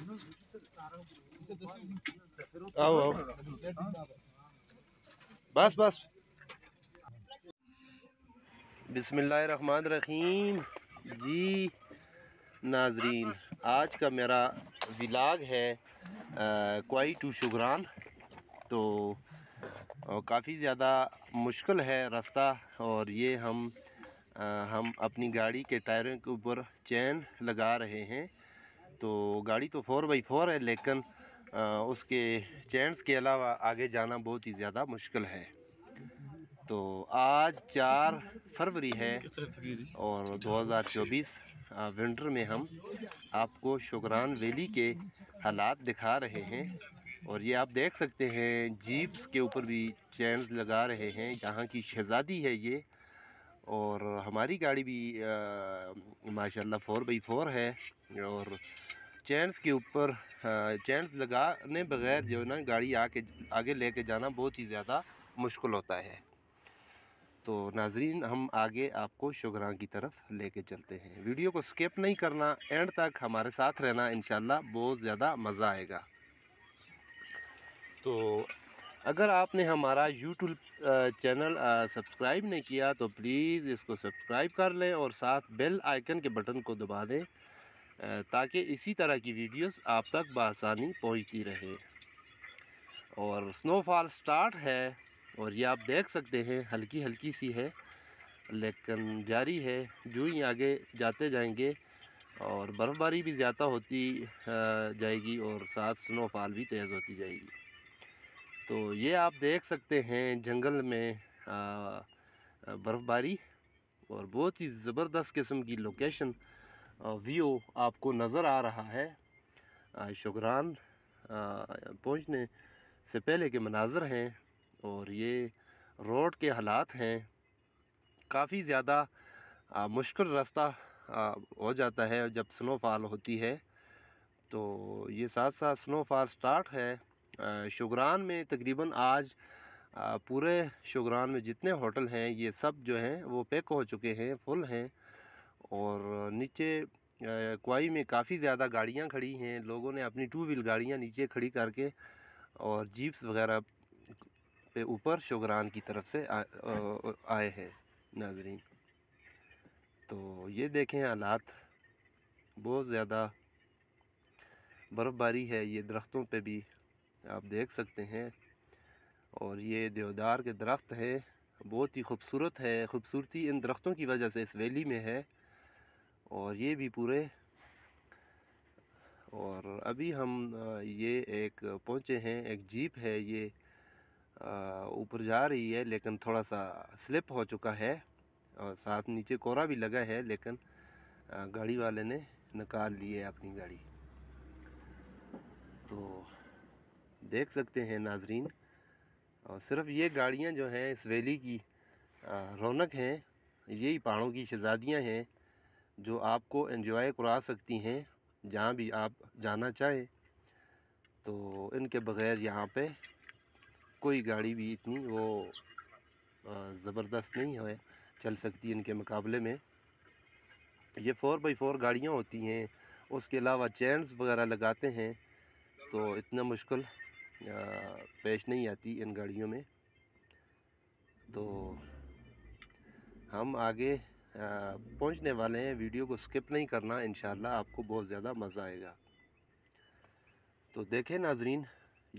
आओ आओ बस बस बिसमान रहीम जी नाजरीन आज का मेरा विलाग है क्वाई टू शुगरान तो काफ़ी ज़्यादा मुश्किल है रास्ता और ये हम आ, हम अपनी गाड़ी के टायरों के ऊपर चैन लगा रहे हैं तो गाड़ी तो फ़ोर बाई फोर है लेकिन आ, उसके चैंस के अलावा आगे जाना बहुत ही ज़्यादा मुश्किल है तो आज चार फरवरी है और 2024 विंटर में हम आपको शुक्रान वैली के हालात दिखा रहे हैं और ये आप देख सकते हैं जीप्स के ऊपर भी चैंस लगा रहे हैं यहाँ की शहज़ादी है ये और हमारी गाड़ी भी माशाल्लाह फ़ोर बाई फ़ोर है और चैंस के ऊपर चैंस लगाने बगैर जो है ना गाड़ी आके आगे लेके जाना बहुत ही ज़्यादा मुश्किल होता है तो नाजरीन हम आगे आपको शुगरा की तरफ लेके चलते हैं वीडियो को स्किप नहीं करना एंड तक हमारे साथ रहना इन बहुत ज़्यादा मज़ा आएगा तो अगर आपने हमारा यूट्यूब चैनल सब्सक्राइब नहीं किया तो प्लीज़ इसको सब्सक्राइब कर लें और साथ बेल आइकन के बटन को दबा दें ताकि इसी तरह की वीडियोस आप तक बसानी पहुंचती रहे और स्नोफॉल स्टार्ट है और ये आप देख सकते हैं हल्की हल्की सी है लेकिन जारी है जो ही आगे जाते जाएंगे और बर्फ़बारी भी ज़्यादा होती जाएगी और साथ स्नोफॉल भी तेज़ होती जाएगी तो ये आप देख सकते हैं जंगल में बर्फ़बारी और बहुत ही ज़बरदस्त किस्म की लोकेशन व्यू आपको नज़र आ रहा है शुगरान पहुंचने से पहले के मनाजर हैं और ये रोड के हालात हैं काफ़ी ज़्यादा मुश्किल रास्ता हो जाता है जब स्नोफॉल होती है तो ये साथ साथ स्नोफॉल स्टार्ट है शुगरान में तकरीबन आज पूरे शुगरान में जितने होटल हैं ये सब जो हैं वो पैक हो चुके हैं फुल हैं और नीचे कोई में काफ़ी ज़्यादा गाड़ियाँ खड़ी हैं लोगों ने अपनी टू व्हील गाड़ियाँ नीचे खड़ी करके और जीप्स वगैरह पे ऊपर शुगरान की तरफ से आए हैं नाजरीन तो ये देखें हालात बहुत ज़्यादा बर्फ़बारी है ये दरख्तों पे भी आप देख सकते हैं और ये देवदार के दरख्त है बहुत ही खूबसूरत है खूबसूरती इन दरख्तों की वजह से इस वैली में है और ये भी पूरे और अभी हम ये एक पहुँचे हैं एक जीप है ये ऊपर जा रही है लेकिन थोड़ा सा स्लिप हो चुका है और साथ नीचे कोरा भी लगा है लेकिन गाड़ी वाले ने निकाल लिए अपनी गाड़ी तो देख सकते हैं नाजरीन और सिर्फ ये गाड़ियाँ जो हैं इस वैली की रौनक हैं यही पहाड़ों की शहजादियाँ हैं जो आपको एंजॉय करा सकती हैं जहाँ भी आप जाना चाहें तो इनके बग़ैर यहाँ पे कोई गाड़ी भी इतनी वो ज़बरदस्त नहीं है चल सकती इनके मुकाबले में ये फ़ोर बाई फ़ोर गाड़ियाँ होती हैं उसके अलावा चैंस वगैरह लगाते हैं तो इतना मुश्किल पेश नहीं आती इन गाड़ियों में तो हम आगे पहुंचने वाले हैं वीडियो को स्किप नहीं करना इन आपको बहुत ज़्यादा मज़ा आएगा तो देखें नाजरीन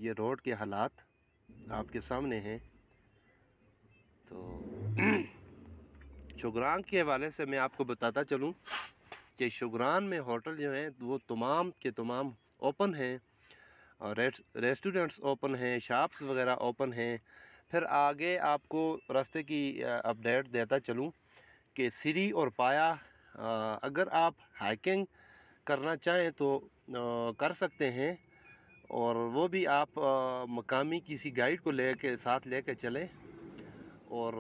ये रोड के हालात आपके सामने हैं तो शुगरान के हवाले से मैं आपको बताता चलूँ कि शुगरान में होटल जो हैं वो तमाम के तमाम ओपन हैं और रेस्टोरेंट्स ओपन हैं शॉप्स वगैरह ओपन हैं फिर आगे आपको रास्ते की अपडेट देता चलूँ कि सीरी और पाया अगर आप हाइकिंग करना चाहें तो कर सकते हैं और वो भी आप मकामी किसी गाइड को ले के साथ ले कर चलें और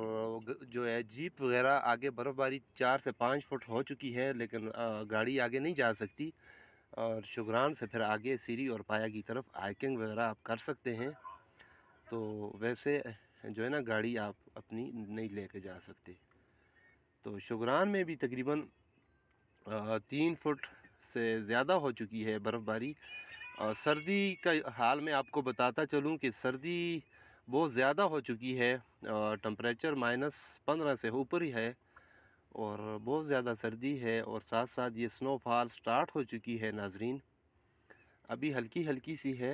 जो है जीप वगैरह आगे बर्फ़बारी चार से पाँच फुट हो चुकी है लेकिन गाड़ी आगे नहीं जा सकती और शुगरान से फिर आगे सीरी और पाया की तरफ हाइकिंग वगैरह आप कर सकते हैं तो वैसे जो है ना गाड़ी आप अपनी नहीं लेके जा सकते तो शुगरान में भी तकरीबन तीन फुट से ज़्यादा हो चुकी है बर्फ़बारी और सर्दी का हाल में आपको बताता चलूँ कि सर्दी बहुत ज़्यादा हो चुकी है और टम्परेचर माइनस पंद्रह से ऊपर ही है और बहुत ज़्यादा सर्दी है और साथ साथ ये स्नोफॉल स्टार्ट हो चुकी है नाजरीन अभी हल्की हल्की सी है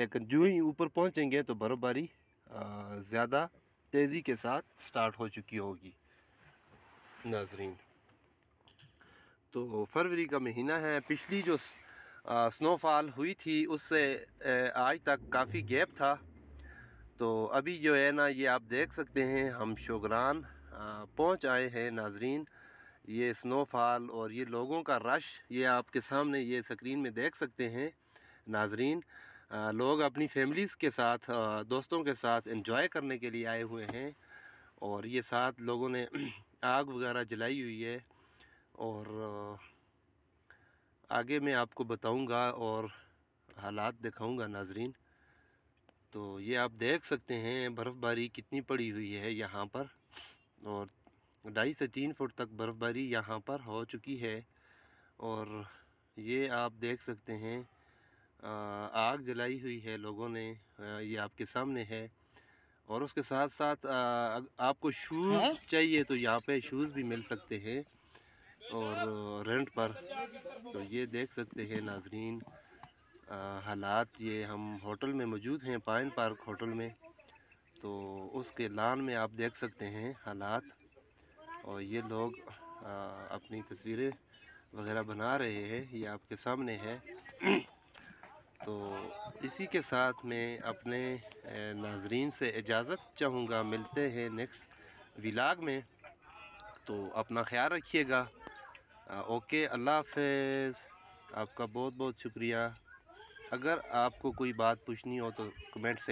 लेकिन जो ही ऊपर पहुँचेंगे तो बर्फ़बारी ज़्यादा तेज़ी के साथ स्टार्ट हो चुकी होगी नाजरीन तो फरवरी का महीना है पिछली जो स्नोफॉल हुई थी उससे आज तक काफ़ी गैप था तो अभी जो है ना ये आप देख सकते हैं हम शोगरान पहुंच आए हैं नाजरीन ये स्नोफॉल और ये लोगों का रश ये आपके सामने ये स्क्रीन में देख सकते हैं नाजरीन लोग अपनी फैमिलीज़ के साथ दोस्तों के साथ इन्जॉय करने के लिए आए हुए हैं और ये साथ लोगों ने आग वगैरह जलाई हुई है और आगे मैं आपको बताऊंगा और हालात दिखाऊंगा नाजरीन तो ये आप देख सकते हैं बर्फ़बारी कितनी पड़ी हुई है यहाँ पर और ढाई से तीन फुट तक बर्फ़बारी यहाँ पर हो चुकी है और ये आप देख सकते हैं आग जलाई हुई है लोगों ने ये आपके सामने है और उसके साथ साथ आपको शूज़ चाहिए तो यहाँ पे शूज़ भी मिल सकते हैं और रेंट पर तो ये देख सकते हैं नाजरीन हालात ये हम होटल में मौजूद हैं पाइन पार्क होटल में तो उसके लान में आप देख सकते हैं हालात और ये लोग आ, अपनी तस्वीरें वगैरह बना रहे हैं ये आपके सामने है तो इसी के साथ मैं अपने नाजरीन से इजाज़त चाहूँगा मिलते हैं नेक्स्ट विलाग में तो अपना ख्याल रखिएगा ओके अल्लाह हाफ आपका बहुत बहुत शुक्रिया अगर आपको कोई बात पूछनी हो तो कमेंट से